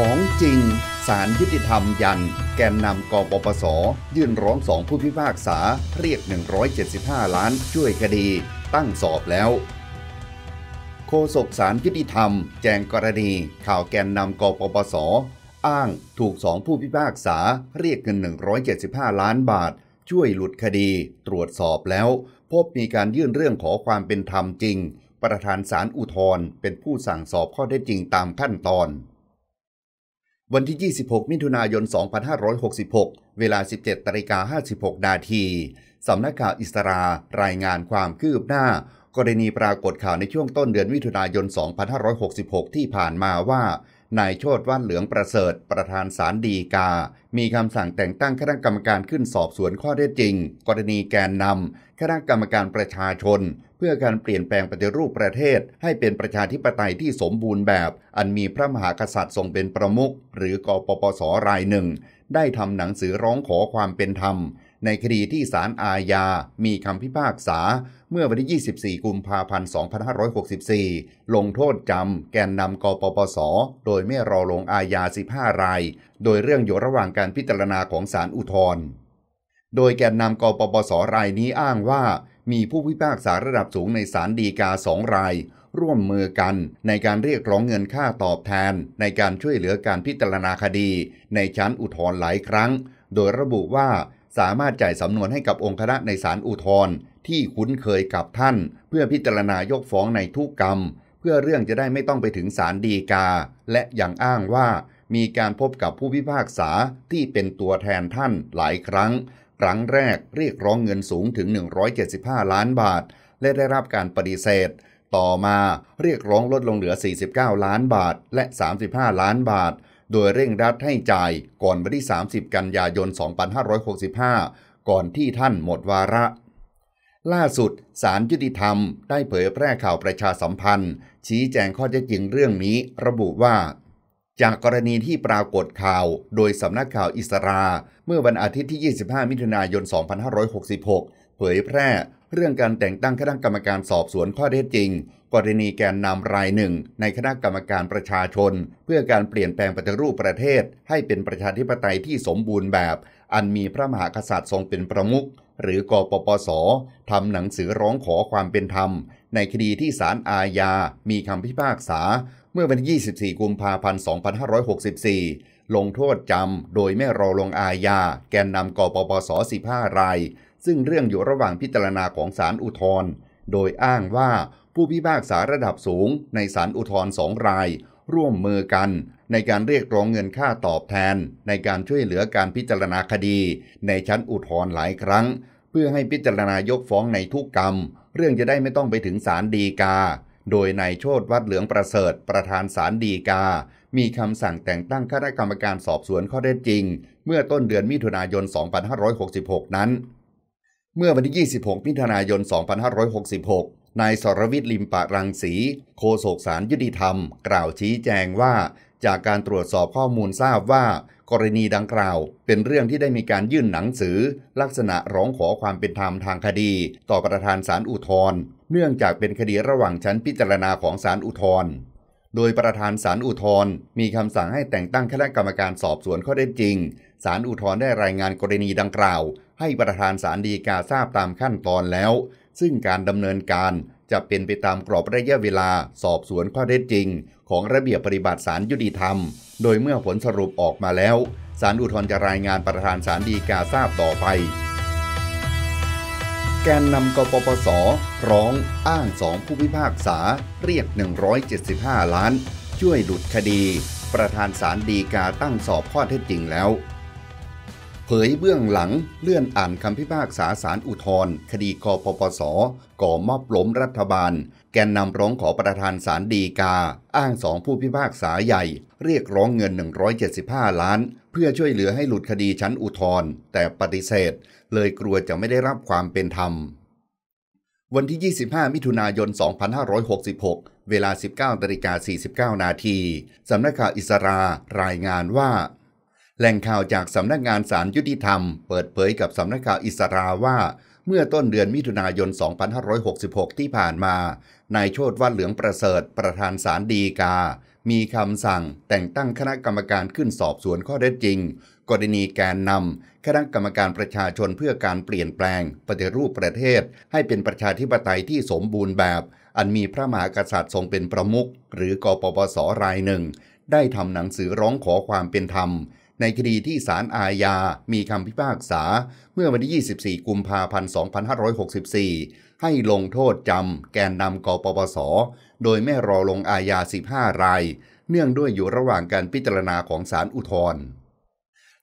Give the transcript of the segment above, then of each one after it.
ของจริงสารยุติธรรมยัน แกนนำกปปส ยื่นร้องสองผู้พิพากษา เรียก 175 ล้านช่วยคดีตั้งสอบแล้ว โฆษกสารยุติธรรม แจงกรณีข่าวแกนนำกปปส อ้างถูกสองผู้พิพากษา เรียกเงิน175 ล้านบาทช่วยหลุดคดี ตรวจสอบแล้ว พบมีการยื่นเรื่องขอความเป็นธรรมจริง ประธานสารอุทธรเป็นผู้สั่งสอบข้อเท็จจริงตามขั้นตอนวันที่ 26 มิถุนายน 2566 เวลา 17ตริกา56นาที สำนักข่าวอิสรา รายงานความคืบหน้ากรณีปรากฏข่าวในช่วงต้นเดือนมิถุนายน 2566 ที่ผ่านมาว่านายโชติว่านเหลืองประเสริฐประธานศาลดีกา มีคำสั่งแต่งตั้งคณะกรรมการขึ้นสอบสวนข้อเท็จจริง กรณีแกนนำคณะกรรมการประชาชนเพื่อการเปลี่ยนแปลงปฏิรูปประเทศให้เป็นประชาธิปไตยที่สมบูรณ์แบบ อันมีพระมหากษัตริย์ทรงเป็นประมุข หรือกปปสรายหนึ่ง ได้ทำหนังสือร้องขอความเป็นธรรมในคดีที่ศาลอาญา มีคำพิพากษาเมื่อวันที่ 24 กุมภาพันธ์ 2564 ลงโทษจำ แกนนำกปปส โดยไม่รอลงอาญา 15 ราย โดยเรื่องอยู่ระหว่างการพิจารณาของศาลอุทธรณ์ โดยแกนนำกปปส รายนี้อ้างว่า มีผู้พิพากษาระดับสูงในศาลฎีกา 2 ราย ร่วมมือกันในการเรียกร้องเงินค่าตอบแทนในการช่วยเหลือการพิจารณาคดีในชั้นอุทธรณ์หลายครั้ง โดยระบุว่าสามารถจ่ายสำนวนให้กับองค์คณะในศาลอุทธรณ์ที่คุ้นเคยกับท่านเพื่อพิจารณายกฟ้องในทุกกรรม เพื่อเรื่องจะได้ไม่ต้องไปถึงศาลฎีกา และยังอ้างว่ามีการพบกับผู้พิพากษาที่เป็นตัวแทนท่านหลายครั้ง ครั้งแรกเรียกร้องเงินสูงถึง 175 ล้านบาท และได้รับการปฏิเสธ ต่อมาเรียกร้องลดลงเหลือ 49 ล้านบาท และ 35 ล้านบาทโดยเร่งรัดให้จ่ายก่อนวันที่ 30 กันยายน 2565 ก่อนที่ท่านหมดวาระ ล่าสุด สารยุติธรรมได้เผยแพร่ข่าวประชาสัมพันธ์ ชี้แจงข้อเท็จจริงเรื่องนี้ระบุว่า จากกรณีที่ปรากฏข่าวโดยสำนักข่าวอิสรา เมื่อวันอาทิตย์ที่ 25 มิถุนายน 2566เผยแพร่เรื่องการแต่งตั้งคณะกรรมการสอบสวนข้อเท็จจริง กรณีแกนนำรายหนึ่ง ในคณะกรรมการประชาชน เพื่อการเปลี่ยนแปลงปฏิรูปประเทศให้เป็นประชาธิปไตยที่สมบูรณ์แบบ อันมีพระมหากษัตริย์ทรงเป็นประมุข หรือกปปสทำหนังสือร้องขอความเป็นธรรมในคดีที่ศาลอาญา มีคำพิพากษา เมื่อวันที่ 24 กุมภาพันธ์ 2564 ลงโทษจำโดยไม่รอลงอาญา แกนนำกปปส15รายซึ่งเรื่องอยู่ระหว่างพิจารณาของศาลอุทธรณ์โดยอ้างว่าผู้พิพากษาระดับสูง ในศาลอุทธรณ์สองราย ร่วมมือกัน ในการเรียกร้องเงินค่าตอบแทน ในการช่วยเหลือการพิจารณาคดี ในชั้นอุทธรณ์หลายครั้ง เพื่อให้พิจารณายกฟ้องในทุกกรรม เรื่องจะได้ไม่ต้องไปถึงศาลดีกา โดยนายโชตวัดเหลืองประเสริฐประธานศาลดีกา มีคำสั่งแต่งตั้งคณะกรรมการสอบสวนข้อเท็จจริง เมื่อต้นเดือนมิถุนายน 2566 นั้นเมื่อวันที่ 26มิถุนายน 2566 นายสรวิทย์ลิมปะรังสีโฆษกสารยุติธรรม กล่าวชี้แจงว่า จากการตรวจสอบข้อมูลทราบว่า กรณีดังกล่าว เป็นเรื่องที่ได้มีการยื่นหนังสือ ลักษณะร้องขอความเป็นธรรมทางคดี ต่อประธานศาลอุทธรณ์ เนื่องจากเป็นคดีระหว่างชั้นพิจารณาของศาลอุทธรณ์ โดยประธานศาลอุทธร์มีคำสั่งให้แต่งตั้งคณะกรรมการสอบสวนข้อเท็จจริง ศาลอุทธร์ได้รายงานกรณีดังกล่าวให้ประธานศาลฎีกาทราบตามขั้นตอนแล้ว ซึ่งการดำเนินการจะเป็นไปตามกรอบระยะเวลาสอบสวนข้อเท็จจริงของระเบียบปฏิบัติศาลยุติธรรม โดยเมื่อผลสรุปออกมาแล้วศาลอุทธรณ์จะรายงานประธานศาลฎีกาทราบต่อไป แกนนำกปปสร้องอ้างสองผู้พิพากษาเรียก 175 ล้าน ช่วยหลุดคดี ประธานศาลฎีกาตั้งสอบข้อเท็จจริงแล้วเผยเบื้องหลังเลื่อนอ่านคำพิพากษาสารอุทธรคดีคอปปสก่อมอบล้มรัฐบาล แกนนำร้องขอประธานสารดีกา อ้างสองผู้พิพากษาใหญ่ เรียกร้องเงิน 175 ล้าน เพื่อช่วยเหลือให้หลุดคดีชั้นอุทธรแต่ปฏิเสธ เลยกลัวจะไม่ได้รับความเป็นธรรม วันที่ 25 มิถุนายน 2566 เวลา 19นาฬิกา49นาทีสำนักข่าวอิสรารายงานว่าแหล่งข่าวจากสำนักงานสารยุติธรรมเปิดเผยกับสำนักข่าวอิสราว่า เมื่อต้นเดือนมิถุนายน 2566 ที่ผ่านมานายโชติวัดเหลืองประเสริฐประธานสารดีกา มีคำสั่งแต่งตั้งคณะกรรมการขึ้นสอบสวนข้อเท็จจริง กรณีแกนนำ คณะกรรมการประชาชนเพื่อการเปลี่ยนแปลงปฏิรูปประเทศให้เป็นประชาธิปไตยที่สมบูรณ์แบบ อันมีพระมหากษัตริย์ทรงเป็นประมุข หรือกปปสรายหนึ่ง ได้ทำหนังสือร้องขอความเป็นธรรมในคดีที่ศาลอาญา มีคำพิพากษาเมื่อวันที่ 24 กุมภาพันธ์2564 ให้ลงโทษจำแกนนำกปปส โดยไม่รอลงอาญา 15 ราย เนื่องด้วยอยู่ระหว่างการพิจารณาของศาลอุทธรณ์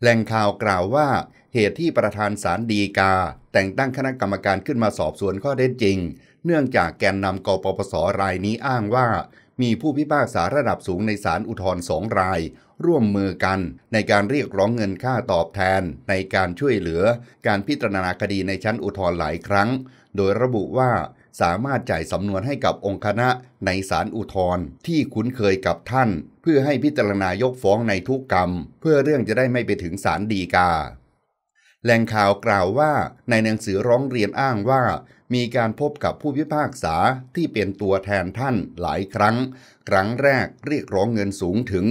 แหล่งข่าวกล่าวว่า เหตุที่ประธานศาลฎีกาแต่งตั้งคณะกรรมการขึ้นมาสอบสวนข้อเท็จจริง เนื่องจากแกนนำกปปส รายนี้อ้างว่ามีผู้พิพากษาระดับสูงในศาลอุทธรณ์สองราย ร่วมมือกันในการเรียกร้องเงินค่าตอบแทนในการช่วยเหลือการพิจารณาคดีในชั้นอุทธรณ์หลายครั้ง โดยระบุว่าสามารถจ่ายสำนวนให้กับองค์คณะในศาลอุทธรณ์ที่คุ้นเคยกับท่านเพื่อให้พิจารณายกฟ้องในทุกกรรม เพื่อเรื่องจะได้ไม่ไปถึงศาลฎีกา แหล่งข่าวกล่าวว่าในหนังสือร้องเรียนอ้างว่ามีการพบกับผู้พิพากษาที่เป็นตัวแทนท่านหลายครั้ง ครั้งแรกเรียกร้องเงินสูงถึง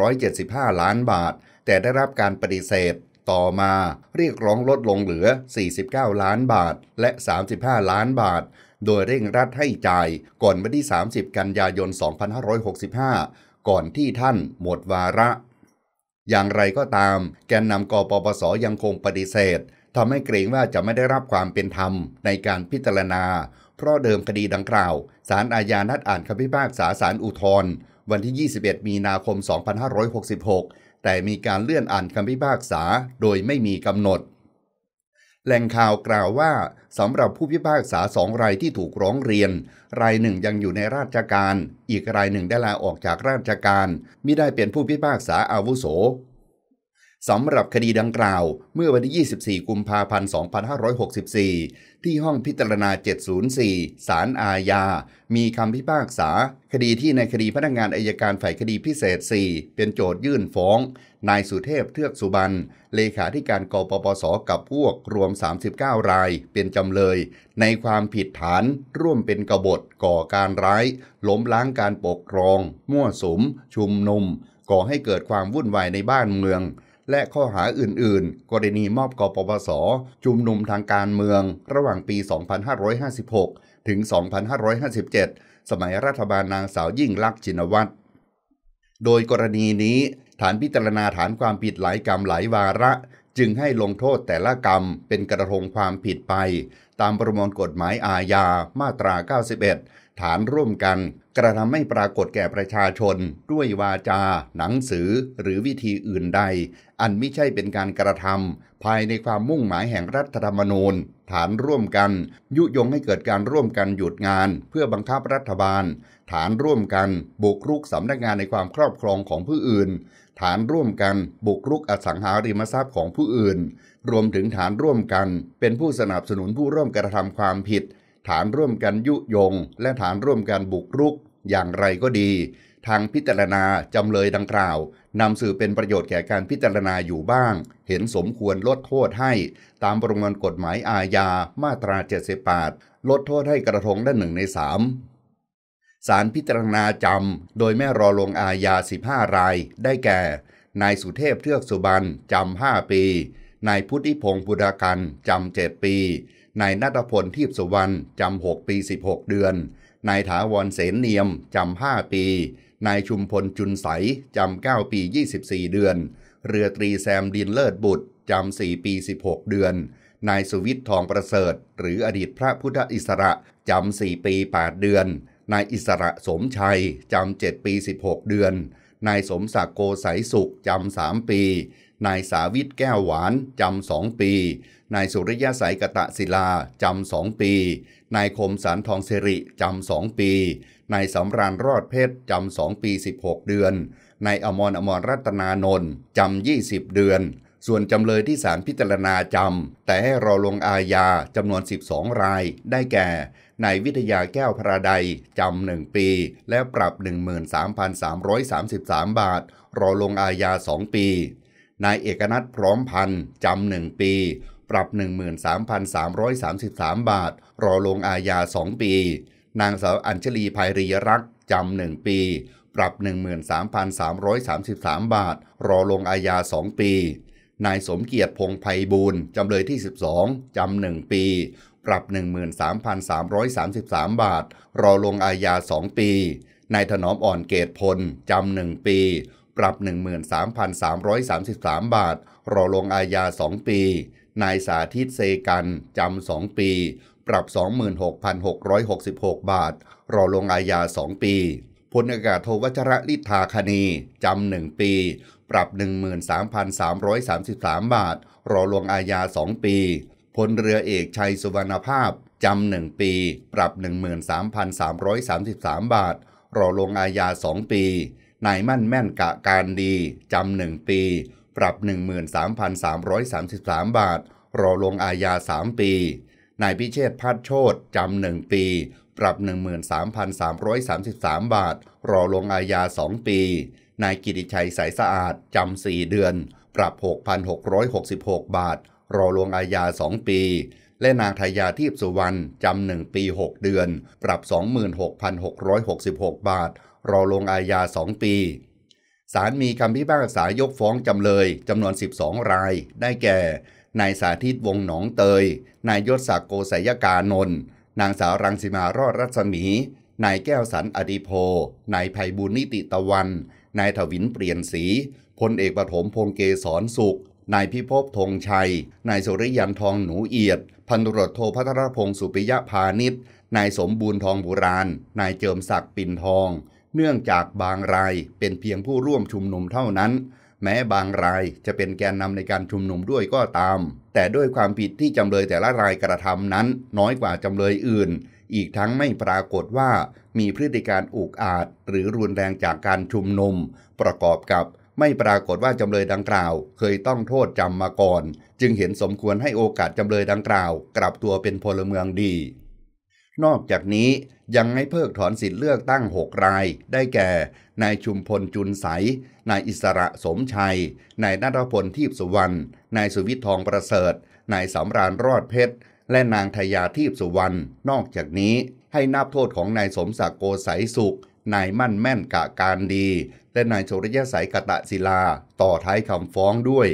175 ล้านบาท แต่ได้รับการปฏิเสธ ต่อมาเรียกร้องลดลงเหลือ 49 ล้านบาท และ 35 ล้านบาท โดยเร่งรัดให้จ่ายก่อนวันที่ 30 กันยายน 2565 ก่อนที่ท่านหมดวาระ อย่างไรก็ตามแกนนำกปปสยังคงปฏิเสธทำให้เกรงว่าจะไม่ได้รับความเป็นธรรมในการพิจารณา เพราะเดิมคดีดังกล่าว สารอาญานัดอ่านคำพิพากษาสารอุทธรณ์วันที่ 21 มีนาคม 2566 แต่มีการเลื่อนอ่านคำพิพากษาโดยไม่มีกำหนด แหล่งข่าวกล่าวว่าสำหรับผู้พิพากษาสองรายที่ถูกร้องเรียน รายหนึ่งยังอยู่ในราชการ อีกรายหนึ่งได้ลาออกจากราชการมิได้เป็นผู้พิพากษาอาวุโสสำหรับคดีดังกล่าว เมื่อวันที่ 24 กุมภาพันธ์2564 ที่ห้องพิจารณา 704 ศาลอาญา มีคำพิพากษา คดีที่ในคดีพนักงานอายการฝ่ายคดีพิเศษ 4 เป็นโจทยื่นฟ้อง นายสุเทพเทือกสุบรรณเลขาธิการกปปสกับพวกรวม 39 ราย เป็นจำเลย ในความผิดฐาน ร่วมเป็นกบฏ ก่อการร้าย ล้มล้างการปกครอง มั่วสุม ชุมนุม ก่อให้เกิดความวุ่นวายในบ้านเมืองและข้อหาอื่นๆ กรณีมอบกปปสชุมนุมทางการเมืองระหว่างปี 2556 ถึง 2557 สมัยรัฐบาลนางสาวยิ่งลักษณ์ชินวัตรโดยกรณีนี้ ฐานพิจารณาฐานความผิดหลายกรรมหลายวาระจึงให้ลงโทษแต่ละกรรมเป็นกระทงความผิดไป ตามประมวลกฎหมายอาญามาตรา 91 ฐานร่วมกันกระทำให้ปรากฏแก่ประชาชน ด้วยวาจา หนังสือ หรือวิธีอื่นใด อันไม่ใช่เป็นการกระทำภายในความมุ่งหมายแห่งรัฐธรรมนูญ ฐานร่วมกัน ยุยงให้เกิดการร่วมกันหยุดงาน เพื่อบังคับรัฐบาล ฐานร่วมกันบุกรุกสำนักงานในความครอบครองของผู้อื่น ฐานร่วมกันบุกรุกอสังหาริมทรัพย์ของผู้อื่น รวมถึงฐานร่วมกัน เป็นผู้สนับสนุนผู้ร่วมกระทำความผิด ฐานร่วมกันยุยง และฐานร่วมกันบุกรุกอย่างไรก็ดี ทางพิจารณา จำเลยดังกล่าว นำสื่อเป็นประโยชน์แก่การพิจารณาอยู่บ้าง เห็นสมควรลดโทษให้ตามประมวลกฎหมายอาญามาตรา78ลดโทษให้กระทงได้หนึ่งในสามสารพิจารณาจำ โดยแม่รอลงอาญา 15 ราย ได้แก่นายสุเทพเทือกสุบรรณจำ 5 ปีนายพุทธิพงศ์บุดากันจำ 7 ปีนายนัทพลทีพสุวรรณจำ6ปี 16 เดือนนายถาวรเสนเนียมจำห้าปี นายชุมพลจุนใสจำเก้าปี 24 เดือน เรือตรีแซมดินเลิศบุตรจำสี่ปี 16 เดือน นายสุวิทย์ทองประเสริฐ หรืออดีตพระพุทธอิสระจำสี่ปี 8 เดือน นายอิสระสมชัยจำเจ็ดปี 16 เดือน นายสมศักดิ์โกสัยสุขจำสามปี นายสาวิทแก้วหวานจำสองปีนายสุริยะสายกะตะศิลา จำสองปี นายคมสารทองเสริ จำสองปี นายสำรานรอดเพชร จำสองปี 16 เดือนนายอมรอมรรัตนานนท์จำ 20 เดือน ส่วนจำเลยที่ศาลพิจารณาจำ แต่ให้รอลงอาญาจำนวน 12 ราย ได้แก่ นายวิทยาแก้วพระใดจำหนึ่งปี และปรับ 13,333 บาท รอลงอาญา2 ปี นายเอกนัทพร้อมพัน จำหนึ่งปีปรับ13,333 บาท รอลงอาญา2 ปี นางสาวอัญชลีภัยรีรักษ์จำ1ปี ปรับ 13,333 บาท รอลงอาญา2 ปี นายสมเกียรติพงไพบูลจำเลยที่ 12จำ1ปี ปรับ 13,333 บาท รอลงอาญา2ปี นายถนอมอ่อนเกตพล จำ1ปี ปรับ 13,333 บาท รอลงอาญา2 ปีนายสาธิตเซกันจำสองปี ปรับ 26,666 บาท รอลงอาญา2ปีพลอากาศโทวัชระลิทธาคณีจำหนึ่งปี ปรับ 13,333 บาท รอลงอาญา 2 ปีพลเรือเอกชัยสุวรรณภาพจำหนึ่งปีปรับ13,333บาทรอลงอาญา2ปีนายมั่นแม่นกะการดีจำหนึ่งปีปรับ13,333 บาท รอลงอาญา 3 ปี นายพิเชษพัดโชตจำ 1 ปี ปรับ 13,333 บาท รอลงอาญา2ปี นายกิติชัยสายสะอาด จำ 4 เดือน ปรับ 6,666 บาท รอลงอาญา2ปี และนางทยาทีพสุวรรณ จำหนปี 6 เดือน ปรับ 26,666 บาท รอลงอาญา 2 ปีศาลมีคำพิพากษายกฟ้องจำเลยจำนวน 12 ราย ได้แก่ นายสาธิตวงหนองเตย นายยศศักดิ์โกศยกานนท์นางสาวรังสิมารอดรัศมีนายแก้วสันอดิโพนายภัยบุญนิติตะวันนายถวินเปลี่ยนสีพลเอกปฐมพงเกศรสุขนายพิภพธงชัยนายสุริยันทองหนูเอียด พันตรวจโทพัทรพงศ์สุปิยะพาณิชย์นายสมบูรณ์ทองบุราณนายเจิมศักดิ์ปิ่นทองเนื่องจากบางรายเป็นเพียงผู้ร่วมชุมนุมเท่านั้น แม้บางรายจะเป็นแกนนำในการชุมนุมด้วยก็ตาม แต่ด้วยความผิดที่จำเลยแต่ละรายกระทำนั้นน้อยกว่าจำเลยอื่น อีกทั้งไม่ปรากฏว่ามีพฤติการอุกอาจหรือรุนแรงจากการชุมนุม ประกอบกับไม่ปรากฏว่าจำเลยดังกล่าวเคยต้องโทษจำมาก่อน จึงเห็นสมควรให้โอกาสจำเลยดังกล่าว กลับตัวเป็นพลเมืองดีนอกจากนี้ยังให้เพิกถอนสิทธิเลือกตั้ง 6 รายได้แก่ นายชุมพลจุนใส นายอิสระสมชัย นายนัทพลทีพสุวรรณ นายสุวิทย์ทองประเสริฐ นายสำราญรอดเพชร และนางทยาทีพสุวรรณนอกจากนี้ให้นับโทษของนายสมศักดิ์โกสัยสุขนายมั่นแม่นกะการดีและนายโชริยะสายกะตะศิลา ต่อท้ายคำฟ้องด้วย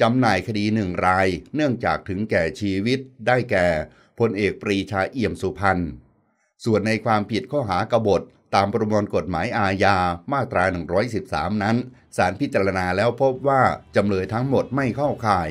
จำหน่ายคดีหนึ่งราย เนื่องจากถึงแก่ชีวิตได้แก่พลเอกปรีชาเอี่ยมสุพรรณ ส่วนในความผิดข้อหากบฏตามประมวลกฎหมายอาญามาตรา 113 นั้นศาลพิจารณาแล้วพบว่า จำเลยทั้งหมดไม่เข้าข่าย